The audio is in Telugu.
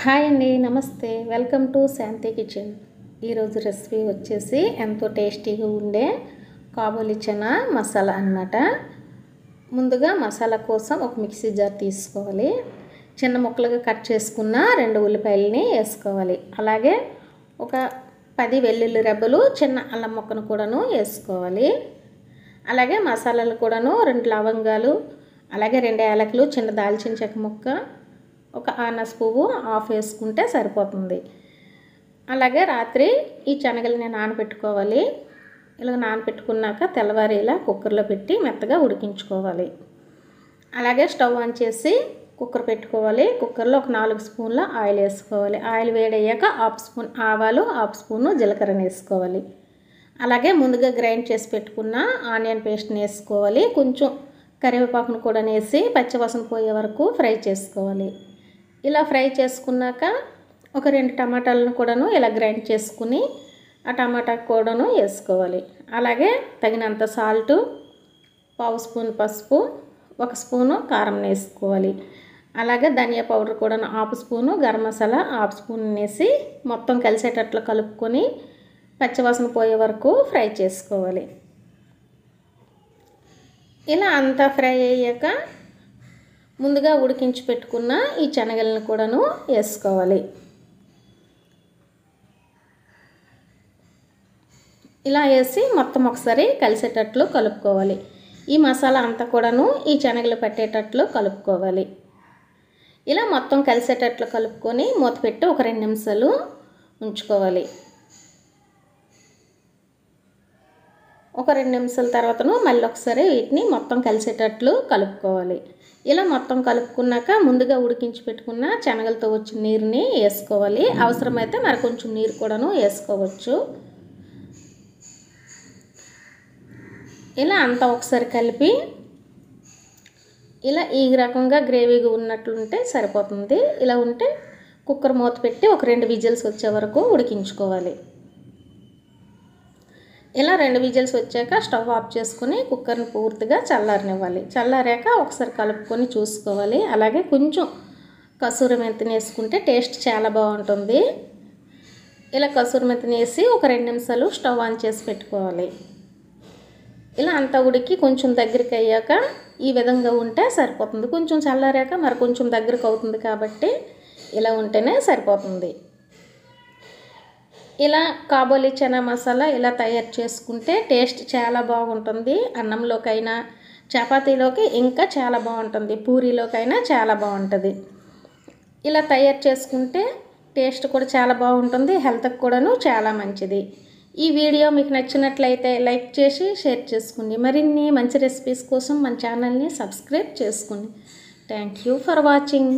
హాయ్ అండి నమస్తే వెల్కమ్ టు శాంతి కిచెన్ ఈరోజు రెసిపీ వచ్చేసి ఎంతో టేస్టీగా ఉండే కాబూలి చనా మసాలా అనమాట ముందుగా మసాలా కోసం ఒక మిక్సీ జార్ తీసుకోవాలి చిన్న ముక్కలుగా కట్ చేసుకున్న రెండు ఉల్లిపాయలని వేసుకోవాలి అలాగే ఒక పది వెల్లుల్లి రెబ్బలు చిన్న అల్లం ముక్కను కూడాను వేసుకోవాలి అలాగే మసాలాలు కూడాను రెండు లవంగాలు అలాగే రెండు యాలకులు చిన్న దాల్చిన చెక్క ముక్క ఒక ఆనస్ పువ్వు ఆఫ్ వేసుకుంటే సరిపోతుంది అలాగే రాత్రి ఈ శనగలని నానబెట్టుకోవాలి ఇలా నానబెట్టుకున్నాక తెల్లవారి ఇలా కుక్కర్లో పెట్టి మెత్తగా ఉడికించుకోవాలి అలాగే స్టవ్ ఆన్ చేసి కుక్కర్ పెట్టుకోవాలి కుక్కర్లో ఒక నాలుగు స్పూన్ల ఆయిల్ వేసుకోవాలి ఆయిల్ వేడయ్యాక హాఫ్ స్పూన్ ఆవాలు హాఫ్ స్పూను జీలకర్ర వేసుకోవాలి అలాగే ముందుగా గ్రైండ్ చేసి పెట్టుకున్న ఆనియన్ పేస్ట్ని వేసుకోవాలి కొంచెం కరివేపాకును కూడా వేసి పచ్చివాసన పోయే వరకు ఫ్రై చేసుకోవాలి ఇలా ఫ్రై చేసుకున్నాక ఒక రెండు టమాటాలను కూడాను ఇలా గ్రైండ్ చేసుకుని ఆ టమాటా కూడాను వేసుకోవాలి అలాగే తగినంత సాల్ట్ పావు స్పూన్ పసుపు ఒక స్పూను కారం వేసుకోవాలి అలాగే ధనియా పౌడర్ కూడా half spoon garam masala half spoon వేసి మొత్తం కలిసేటట్లు కలుపుకొని పచ్చివాసన పోయే వరకు ఫ్రై చేసుకోవాలి ఇలా అంతా ఫ్రై అయ్యాక ముందుగా ఉడికించి పెట్టుకున్న ఈ శనగలను కూడాను వేసుకోవాలి ఇలా వేసి మొత్తం ఒకసారి కలిసేటట్లు కలుపుకోవాలి ఈ మసాలా అంతా కూడాను ఈ శనగలు పెట్టేటట్లు కలుపుకోవాలి ఇలా మొత్తం కలిసేటట్లు కలుపుకొని మూత పెట్టి ఒక రెండు నిమిషాలు ఉంచుకోవాలి ఒక రెండు నిమిషాల తర్వాతను మళ్ళీ ఒకసారి వీటిని మొత్తం కలిసేటట్లు కలుపుకోవాలి ఇలా మొత్తం కలుపుకున్నాక ముందుగా ఉడికించి పెట్టుకున్న శనగలతో వచ్చిన నీరుని వేసుకోవాలి అవసరమైతే మరి కొంచెం నీరు కూడాను వేసుకోవచ్చు ఇలా అంతా ఒకసారి కలిపి ఇలా ఈ రకంగా గ్రేవీగా ఉన్నట్లుంటే సరిపోతుంది ఇలా ఉంటే కుక్కర్ మూత పెట్టి ఒక రెండు విజిల్స్ వచ్చే వరకు ఉడికించుకోవాలి ఇలా రెండు విజిల్స్ వచ్చాక స్టవ్ ఆఫ్ చేసుకుని కుక్కర్ని పూర్తిగా చల్లారనివ్వాలి చల్లారాక ఒకసారి కలుపుకొని చూసుకోవాలి అలాగే కొంచెం కసూరి మెంతిని వేసుకుంటే టేస్ట్ చాలా బాగుంటుంది ఇలా కసూరి మెంతిని వేసి ఒక రెండు నిమిషాలు స్టవ్ ఆన్ చేసి పెట్టుకోవాలి ఇలా అంతా ఉడికి కొంచెం దగ్గరికి అయ్యాక ఈ విధంగా ఉంటే సరిపోతుంది కొంచెం చల్లారాక మరి కొంచెం దగ్గరకు అవుతుంది కాబట్టి ఇలా ఉంటేనే సరిపోతుంది ఇలా కాబోలి చనా మసాలా ఇలా తయారు చేసుకుంటే టేస్ట్ చాలా బాగుంటుంది అన్నంలోకైనా చపాతీలోకి ఇంకా చాలా బాగుంటుంది పూరీలోకైనా చాలా బాగుంటుంది ఇలా తయారు చేసుకుంటే టేస్ట్ కూడా చాలా బాగుంటుంది హెల్త్కి కూడాను చాలా మంచిది ఈ వీడియో మీకు నచ్చినట్లయితే లైక్ చేసి షేర్ చేసుకోండి మరిన్ని మంచి రెసిపీస్ కోసం మన ఛానల్ని సబ్స్క్రైబ్ చేసుకోండి థ్యాంక్ యూ ఫర్ వాచింగ్